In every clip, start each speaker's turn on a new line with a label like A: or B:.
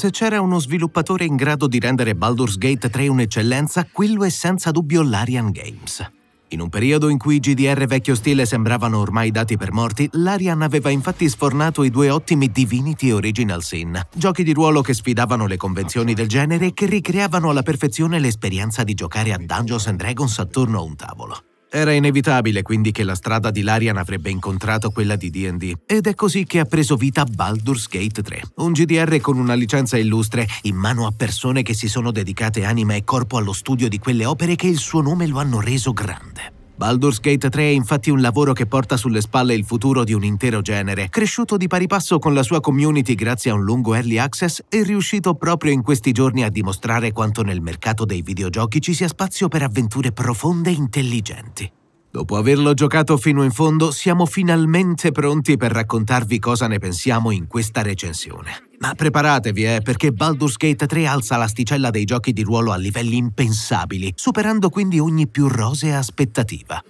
A: Se c'era uno sviluppatore in grado di rendere Baldur's Gate 3 un'eccellenza, quello è senza dubbio l'Arian Games. In un periodo in cui i GDR vecchio stile sembravano ormai dati per morti, l'Arian aveva infatti sfornato i due ottimi Divinity Original Sin, giochi di ruolo che sfidavano le convenzioni del genere e che ricreavano alla perfezione l'esperienza di giocare a Dungeons Dragons attorno a un tavolo. Era inevitabile quindi che la strada di Larian avrebbe incontrato quella di D&D ed è così che ha preso vita Baldur's Gate 3, un GDR con una licenza illustre in mano a persone che si sono dedicate anima e corpo allo studio di quelle opere che il suo nome lo hanno reso grande. Baldur's Gate 3 è infatti un lavoro che porta sulle spalle il futuro di un intero genere, cresciuto di pari passo con la sua community grazie a un lungo early access e riuscito proprio in questi giorni a dimostrare quanto nel mercato dei videogiochi ci sia spazio per avventure profonde e intelligenti. Dopo averlo giocato fino in fondo, siamo finalmente pronti per raccontarvi cosa ne pensiamo in questa recensione. Ma preparatevi, eh, perché Baldur's Gate 3 alza l'asticella dei giochi di ruolo a livelli impensabili, superando quindi ogni più rosea aspettativa.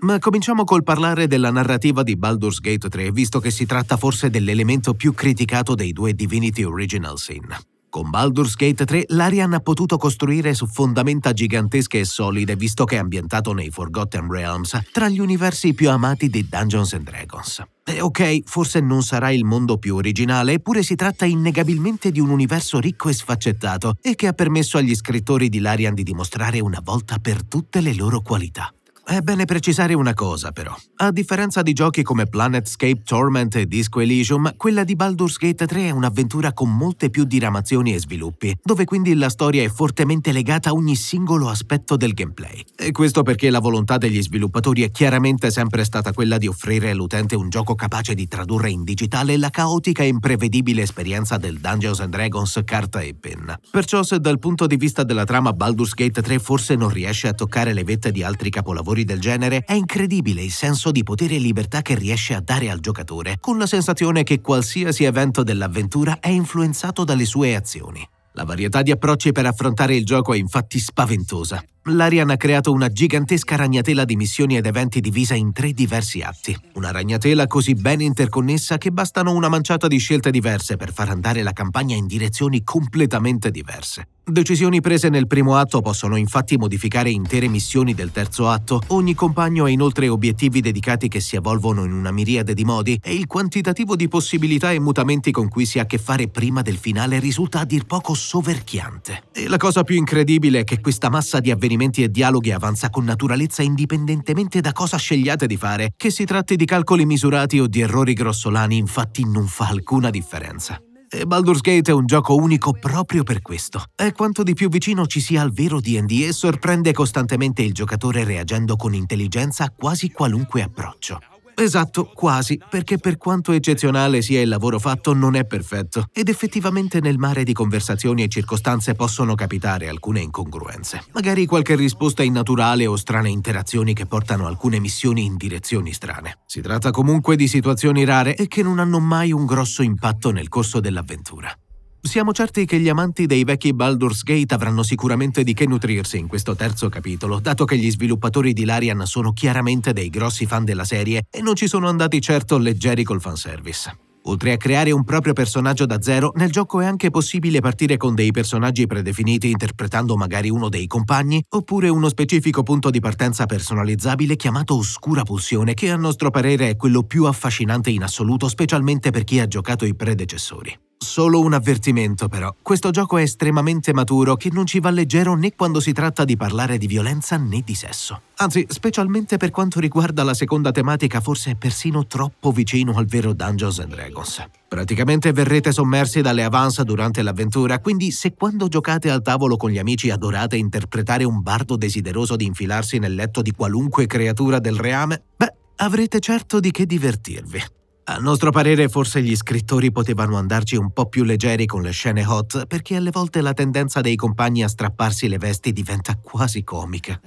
A: Ma cominciamo col parlare della narrativa di Baldur's Gate 3, visto che si tratta forse dell'elemento più criticato dei due Divinity Original Sin. Con Baldur's Gate 3 l'Arian ha potuto costruire su fondamenta gigantesche e solide visto che è ambientato nei Forgotten Realms, tra gli universi più amati di Dungeons and Dragons. E eh, ok, forse non sarà il mondo più originale, eppure si tratta innegabilmente di un universo ricco e sfaccettato e che ha permesso agli scrittori di Larian di dimostrare una volta per tutte le loro qualità. È bene precisare una cosa, però. A differenza di giochi come Planetscape Torment e Disco Elysium, quella di Baldur's Gate 3 è un'avventura con molte più diramazioni e sviluppi, dove quindi la storia è fortemente legata a ogni singolo aspetto del gameplay. E questo perché la volontà degli sviluppatori è chiaramente sempre stata quella di offrire all'utente un gioco capace di tradurre in digitale la caotica e imprevedibile esperienza del Dungeons and Dragons carta e penna. Perciò se dal punto di vista della trama Baldur's Gate 3 forse non riesce a toccare le vette di altri capolavori giocatori del genere è incredibile il senso di potere e libertà che riesce a dare al giocatore, con la sensazione che qualsiasi evento dell'avventura è influenzato dalle sue azioni. La varietà di approcci per affrontare il gioco è infatti spaventosa, L'Ariane ha creato una gigantesca ragnatela di missioni ed eventi divisa in tre diversi atti. Una ragnatela così ben interconnessa che bastano una manciata di scelte diverse per far andare la campagna in direzioni completamente diverse. Decisioni prese nel primo atto possono infatti modificare intere missioni del terzo atto, ogni compagno ha inoltre obiettivi dedicati che si evolvono in una miriade di modi e il quantitativo di possibilità e mutamenti con cui si ha a che fare prima del finale risulta a dir poco soverchiante. E la cosa più incredibile è che questa massa di avventure avvenimenti e dialoghi avanza con naturalezza indipendentemente da cosa scegliate di fare, che si tratti di calcoli misurati o di errori grossolani, infatti non fa alcuna differenza. E Baldur's Gate è un gioco unico proprio per questo. È quanto di più vicino ci sia al vero D&D, e sorprende costantemente il giocatore reagendo con intelligenza a quasi qualunque approccio. Esatto, quasi, perché per quanto eccezionale sia il lavoro fatto, non è perfetto. Ed effettivamente nel mare di conversazioni e circostanze possono capitare alcune incongruenze. Magari qualche risposta innaturale o strane interazioni che portano alcune missioni in direzioni strane. Si tratta comunque di situazioni rare e che non hanno mai un grosso impatto nel corso dell'avventura. Siamo certi che gli amanti dei vecchi Baldur's Gate avranno sicuramente di che nutrirsi in questo terzo capitolo, dato che gli sviluppatori di Larian sono chiaramente dei grossi fan della serie e non ci sono andati certo leggeri col fanservice. Oltre a creare un proprio personaggio da zero, nel gioco è anche possibile partire con dei personaggi predefiniti interpretando magari uno dei compagni, oppure uno specifico punto di partenza personalizzabile chiamato Oscura Pulsione, che a nostro parere è quello più affascinante in assoluto, specialmente per chi ha giocato i predecessori. Solo un avvertimento però, questo gioco è estremamente maturo che non ci va leggero né quando si tratta di parlare di violenza né di sesso. Anzi, specialmente per quanto riguarda la seconda tematica, forse è persino troppo vicino al vero Dungeons and Dragons. Praticamente verrete sommersi dalle avance durante l'avventura, quindi se quando giocate al tavolo con gli amici adorate interpretare un bardo desideroso di infilarsi nel letto di qualunque creatura del reame, beh, avrete certo di che divertirvi. A nostro parere forse gli scrittori potevano andarci un po' più leggeri con le scene hot perché alle volte la tendenza dei compagni a strapparsi le vesti diventa quasi comica.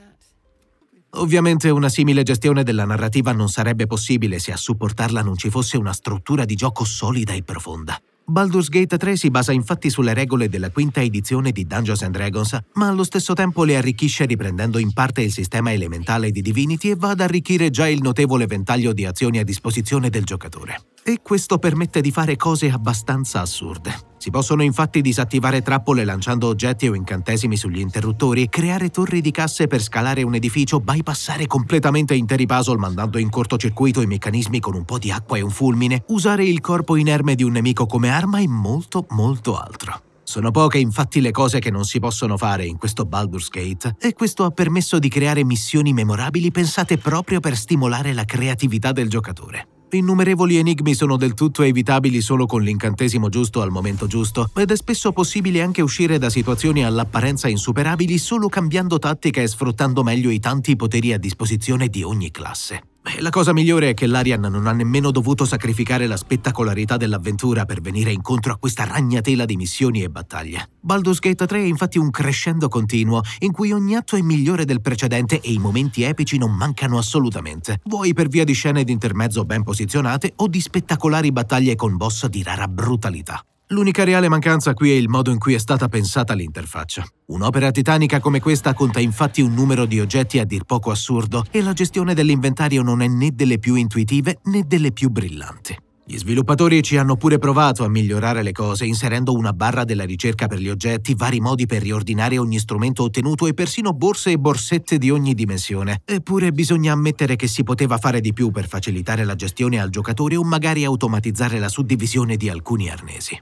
A: Ovviamente una simile gestione della narrativa non sarebbe possibile se a supportarla non ci fosse una struttura di gioco solida e profonda. Baldur's Gate 3 si basa infatti sulle regole della quinta edizione di Dungeons Dragons, ma allo stesso tempo le arricchisce riprendendo in parte il sistema elementale di Divinity e va ad arricchire già il notevole ventaglio di azioni a disposizione del giocatore. E questo permette di fare cose abbastanza assurde. Si possono infatti disattivare trappole lanciando oggetti o incantesimi sugli interruttori, creare torri di casse per scalare un edificio, bypassare completamente interi puzzle mandando in cortocircuito i meccanismi con un po' di acqua e un fulmine, usare il corpo inerme di un nemico come arma e molto molto altro. Sono poche infatti le cose che non si possono fare in questo Baldur's Gate e questo ha permesso di creare missioni memorabili pensate proprio per stimolare la creatività del giocatore innumerevoli enigmi sono del tutto evitabili solo con l'incantesimo giusto al momento giusto, ed è spesso possibile anche uscire da situazioni all'apparenza insuperabili solo cambiando tattica e sfruttando meglio i tanti poteri a disposizione di ogni classe. Eh, la cosa migliore è che l'Arian non ha nemmeno dovuto sacrificare la spettacolarità dell'avventura per venire incontro a questa ragnatela di missioni e battaglie. Baldur's Gate 3 è infatti un crescendo continuo, in cui ogni atto è migliore del precedente e i momenti epici non mancano assolutamente, vuoi per via di scene d'intermezzo ben posizionate o di spettacolari battaglie con boss di rara brutalità. L'unica reale mancanza qui è il modo in cui è stata pensata l'interfaccia. Un'opera titanica come questa conta infatti un numero di oggetti a dir poco assurdo e la gestione dell'inventario non è né delle più intuitive né delle più brillanti. Gli sviluppatori ci hanno pure provato a migliorare le cose inserendo una barra della ricerca per gli oggetti, vari modi per riordinare ogni strumento ottenuto e persino borse e borsette di ogni dimensione. Eppure bisogna ammettere che si poteva fare di più per facilitare la gestione al giocatore o magari automatizzare la suddivisione di alcuni arnesi.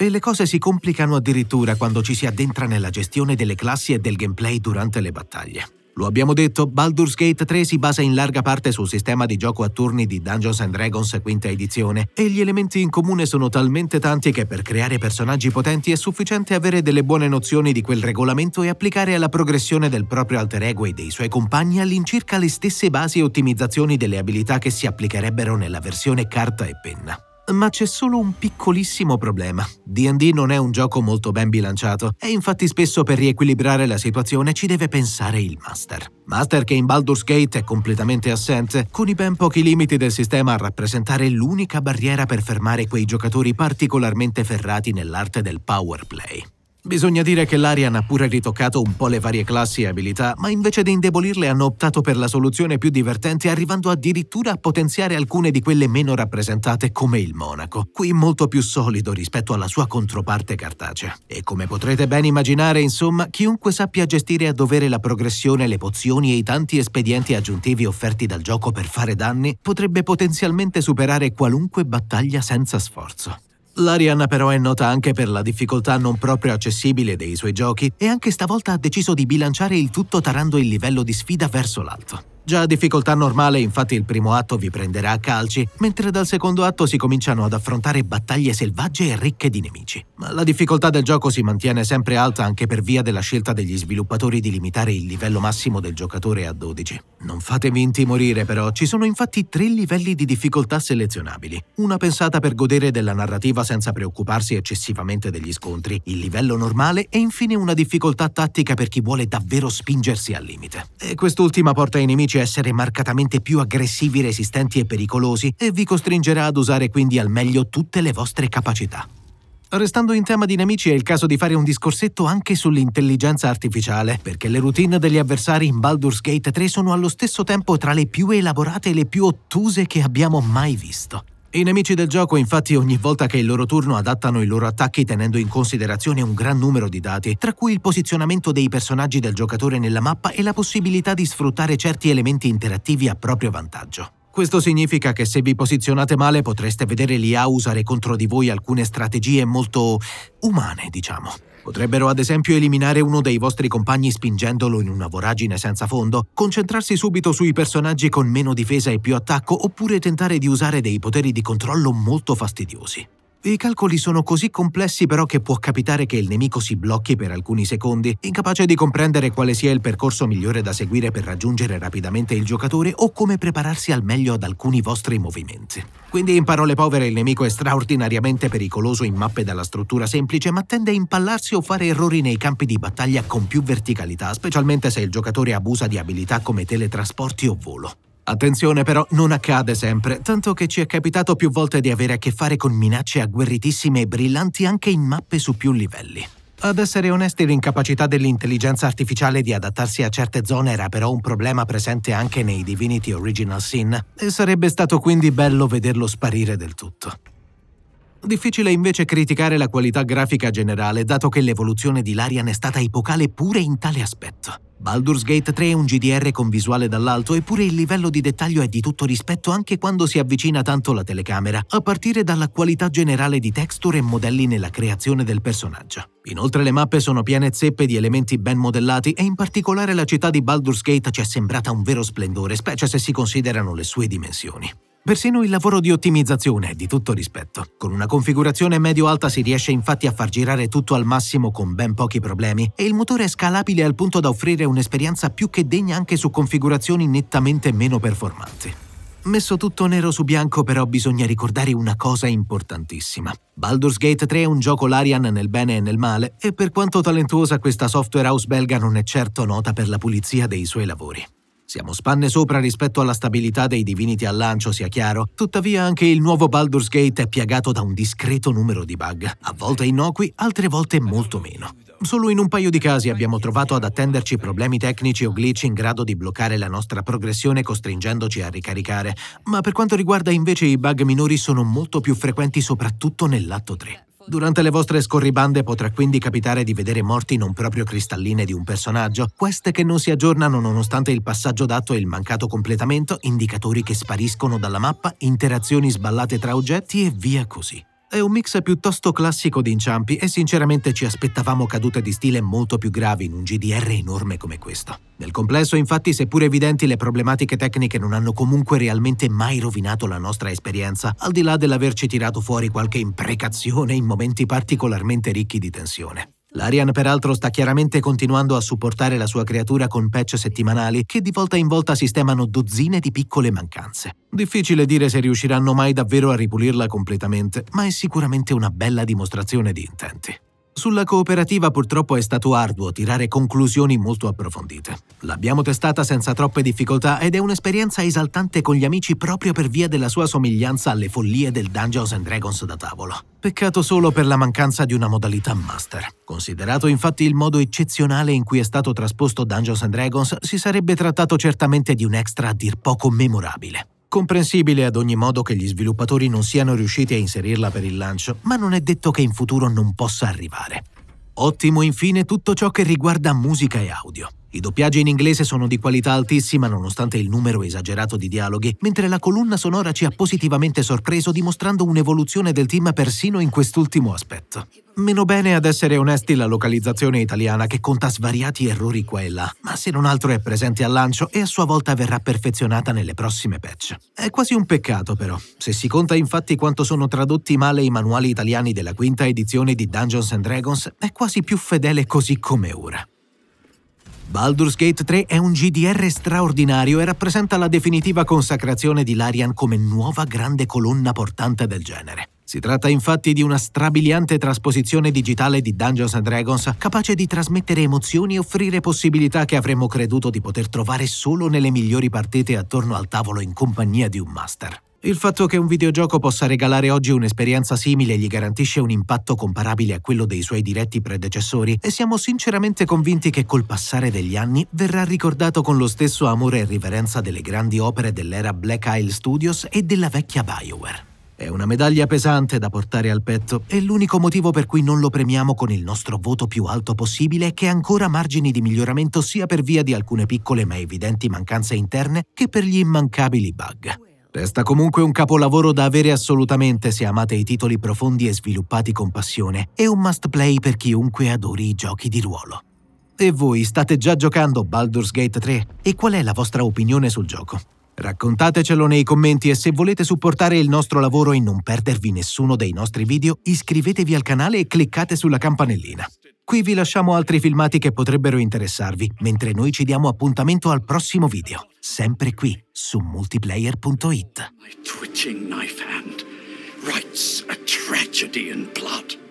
A: E le cose si complicano addirittura quando ci si addentra nella gestione delle classi e del gameplay durante le battaglie. Lo abbiamo detto, Baldur's Gate 3 si basa in larga parte sul sistema di gioco a turni di Dungeons Dragons quinta edizione, e gli elementi in comune sono talmente tanti che per creare personaggi potenti è sufficiente avere delle buone nozioni di quel regolamento e applicare alla progressione del proprio alter ego e dei suoi compagni all'incirca le stesse basi e ottimizzazioni delle abilità che si applicherebbero nella versione carta e penna ma c'è solo un piccolissimo problema. DD non è un gioco molto ben bilanciato e infatti spesso per riequilibrare la situazione ci deve pensare il master. Master che in Baldur's Gate è completamente assente, con i ben pochi limiti del sistema a rappresentare l'unica barriera per fermare quei giocatori particolarmente ferrati nell'arte del power play. Bisogna dire che l'Arian ha pure ritoccato un po' le varie classi e abilità, ma invece di indebolirle hanno optato per la soluzione più divertente arrivando addirittura a potenziare alcune di quelle meno rappresentate come il monaco, qui molto più solido rispetto alla sua controparte cartacea. E come potrete ben immaginare, insomma, chiunque sappia gestire a dovere la progressione, le pozioni e i tanti espedienti aggiuntivi offerti dal gioco per fare danni, potrebbe potenzialmente superare qualunque battaglia senza sforzo. L'Arianna però è nota anche per la difficoltà non proprio accessibile dei suoi giochi e anche stavolta ha deciso di bilanciare il tutto tarando il livello di sfida verso l'alto. Già a difficoltà normale, infatti, il primo atto vi prenderà a calci, mentre dal secondo atto si cominciano ad affrontare battaglie selvagge e ricche di nemici. Ma la difficoltà del gioco si mantiene sempre alta anche per via della scelta degli sviluppatori di limitare il livello massimo del giocatore a 12. Non fatemi intimorire, però, ci sono infatti tre livelli di difficoltà selezionabili. Una pensata per godere della narrativa senza preoccuparsi eccessivamente degli scontri, il livello normale e infine una difficoltà tattica per chi vuole davvero spingersi al limite. E quest'ultima porta i nemici essere marcatamente più aggressivi, resistenti e pericolosi e vi costringerà ad usare quindi al meglio tutte le vostre capacità. Restando in tema di nemici è il caso di fare un discorsetto anche sull'intelligenza artificiale, perché le routine degli avversari in Baldur's Gate 3 sono allo stesso tempo tra le più elaborate e le più ottuse che abbiamo mai visto. I nemici del gioco infatti ogni volta che è il loro turno adattano i loro attacchi tenendo in considerazione un gran numero di dati, tra cui il posizionamento dei personaggi del giocatore nella mappa e la possibilità di sfruttare certi elementi interattivi a proprio vantaggio. Questo significa che se vi posizionate male potreste vedere l'IA usare contro di voi alcune strategie molto umane, diciamo. Potrebbero ad esempio eliminare uno dei vostri compagni spingendolo in una voragine senza fondo, concentrarsi subito sui personaggi con meno difesa e più attacco oppure tentare di usare dei poteri di controllo molto fastidiosi. I calcoli sono così complessi però che può capitare che il nemico si blocchi per alcuni secondi, incapace di comprendere quale sia il percorso migliore da seguire per raggiungere rapidamente il giocatore o come prepararsi al meglio ad alcuni vostri movimenti. Quindi in parole povere il nemico è straordinariamente pericoloso in mappe dalla struttura semplice ma tende a impallarsi o fare errori nei campi di battaglia con più verticalità, specialmente se il giocatore abusa di abilità come teletrasporti o volo. Attenzione però, non accade sempre, tanto che ci è capitato più volte di avere a che fare con minacce agguerritissime e brillanti anche in mappe su più livelli. Ad essere onesti, l'incapacità dell'intelligenza artificiale di adattarsi a certe zone era però un problema presente anche nei Divinity Original Sin, e sarebbe stato quindi bello vederlo sparire del tutto. Difficile invece criticare la qualità grafica generale, dato che l'evoluzione di Larian è stata epocale pure in tale aspetto. Baldur's Gate 3 è un GDR con visuale dall'alto, eppure il livello di dettaglio è di tutto rispetto anche quando si avvicina tanto la telecamera, a partire dalla qualità generale di texture e modelli nella creazione del personaggio. Inoltre le mappe sono piene zeppe di elementi ben modellati e in particolare la città di Baldur's Gate ci è sembrata un vero splendore, specie se si considerano le sue dimensioni. Persino il lavoro di ottimizzazione è di tutto rispetto. Con una configurazione medio-alta si riesce infatti a far girare tutto al massimo con ben pochi problemi e il motore è scalabile al punto da offrire un'esperienza più che degna anche su configurazioni nettamente meno performanti. Messo tutto nero su bianco però bisogna ricordare una cosa importantissima. Baldur's Gate 3 è un gioco Larian nel bene e nel male e per quanto talentuosa questa software house belga non è certo nota per la pulizia dei suoi lavori. Siamo spanne sopra rispetto alla stabilità dei divinity al lancio, sia chiaro, tuttavia anche il nuovo Baldur's Gate è piagato da un discreto numero di bug, a volte innocui, altre volte molto meno. Solo in un paio di casi abbiamo trovato ad attenderci problemi tecnici o glitch in grado di bloccare la nostra progressione costringendoci a ricaricare, ma per quanto riguarda invece i bug minori sono molto più frequenti soprattutto nell'atto 3. Durante le vostre scorribande potrà quindi capitare di vedere morti non proprio cristalline di un personaggio, queste che non si aggiornano nonostante il passaggio d'atto e il mancato completamento, indicatori che spariscono dalla mappa, interazioni sballate tra oggetti e via così. È un mix piuttosto classico di inciampi e sinceramente ci aspettavamo cadute di stile molto più gravi in un GDR enorme come questo. Nel complesso, infatti, seppur evidenti le problematiche tecniche non hanno comunque realmente mai rovinato la nostra esperienza, al di là dell'averci tirato fuori qualche imprecazione in momenti particolarmente ricchi di tensione. L'Arian peraltro sta chiaramente continuando a supportare la sua creatura con patch settimanali che di volta in volta sistemano dozzine di piccole mancanze. Difficile dire se riusciranno mai davvero a ripulirla completamente, ma è sicuramente una bella dimostrazione di intenti. Sulla cooperativa purtroppo è stato arduo tirare conclusioni molto approfondite. L'abbiamo testata senza troppe difficoltà ed è un'esperienza esaltante con gli amici proprio per via della sua somiglianza alle follie del Dungeons and Dragons da tavolo. Peccato solo per la mancanza di una modalità master. Considerato infatti il modo eccezionale in cui è stato trasposto Dungeons and Dragons, si sarebbe trattato certamente di un extra a dir poco memorabile. Comprensibile ad ogni modo che gli sviluppatori non siano riusciti a inserirla per il lancio, ma non è detto che in futuro non possa arrivare. Ottimo infine tutto ciò che riguarda musica e audio. I doppiaggi in inglese sono di qualità altissima nonostante il numero esagerato di dialoghi, mentre la colonna sonora ci ha positivamente sorpreso dimostrando un'evoluzione del team persino in quest'ultimo aspetto. Meno bene ad essere onesti la localizzazione italiana che conta svariati errori qua e là, ma se non altro è presente al lancio e a sua volta verrà perfezionata nelle prossime patch. È quasi un peccato però, se si conta infatti quanto sono tradotti male i manuali italiani della quinta edizione di Dungeons ⁇ Dragons, è quasi più fedele così come ora. Baldur's Gate 3 è un GDR straordinario e rappresenta la definitiva consacrazione di Larian come nuova grande colonna portante del genere. Si tratta infatti di una strabiliante trasposizione digitale di Dungeons Dragons, capace di trasmettere emozioni e offrire possibilità che avremmo creduto di poter trovare solo nelle migliori partite attorno al tavolo in compagnia di un master. Il fatto che un videogioco possa regalare oggi un'esperienza simile gli garantisce un impatto comparabile a quello dei suoi diretti predecessori e siamo sinceramente convinti che col passare degli anni verrà ricordato con lo stesso amore e riverenza delle grandi opere dell'era Black Isle Studios e della vecchia Bioware. È una medaglia pesante da portare al petto e l'unico motivo per cui non lo premiamo con il nostro voto più alto possibile è che ha ancora margini di miglioramento sia per via di alcune piccole ma evidenti mancanze interne che per gli immancabili bug. Resta comunque un capolavoro da avere assolutamente se amate i titoli profondi e sviluppati con passione, e un must play per chiunque adori i giochi di ruolo. E voi state già giocando Baldur's Gate 3? E qual è la vostra opinione sul gioco? Raccontatecelo nei commenti e se volete supportare il nostro lavoro e non perdervi nessuno dei nostri video, iscrivetevi al canale e cliccate sulla campanellina. Qui vi lasciamo altri filmati che potrebbero interessarvi, mentre noi ci diamo appuntamento al prossimo video, sempre qui su multiplayer.it. My twitching knife hand writes a tragedy in blood.